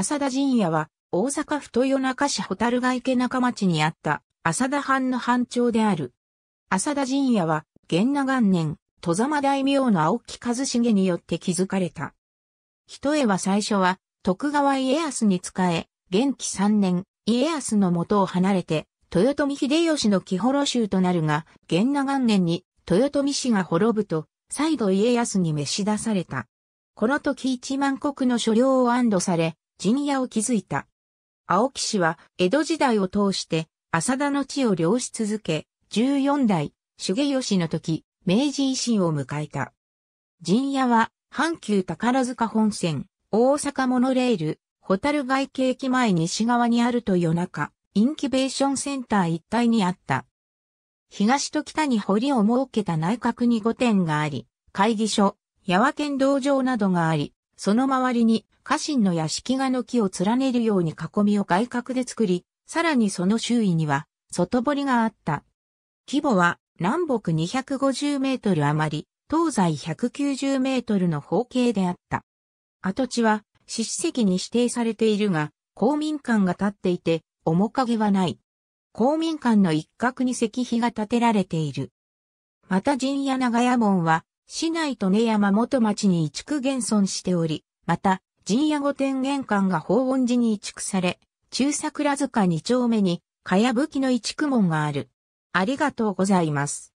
浅田陣屋は、大阪府豊中市蛍ヶ池中町にあった浅田藩の藩長である。浅田陣屋は、元那元年、戸様大名の青木和重によって築かれた。一重は最初は、徳川家康に仕え、元気三年、家康の元を離れて、豊臣秀吉の木幌州となるが、元那元年に豊臣氏が滅ぶと、再度家康に召し出された。この時一万国の所領を安堵され、陣屋を築いた。青木氏は江戸時代を通して浅田の地を漁し続け、14代、重吉の時、明治維新を迎えた。陣屋は、阪急宝塚本線、大阪モノレール、ホタル外景駅前西側にあると夜中、インキュベーションセンター一帯にあった。東と北に堀を設けた内閣に5殿があり、会議所、八和県道場などがあり、その周りに家臣の屋敷がの木を連ねるように囲みを外角で作り、さらにその周囲には外堀があった。規模は南北250メートル余り、東西190メートルの方形であった。跡地は、四史跡に指定されているが、公民館が建っていて、面影はない。公民館の一角に石碑が建てられている。また陣屋長屋門は、市内利根山元町に移築現存しており、また、陣屋御殿玄関が法恩寺に移築され、中桜塚二丁目に、かやぶきの移築門がある。ありがとうございます。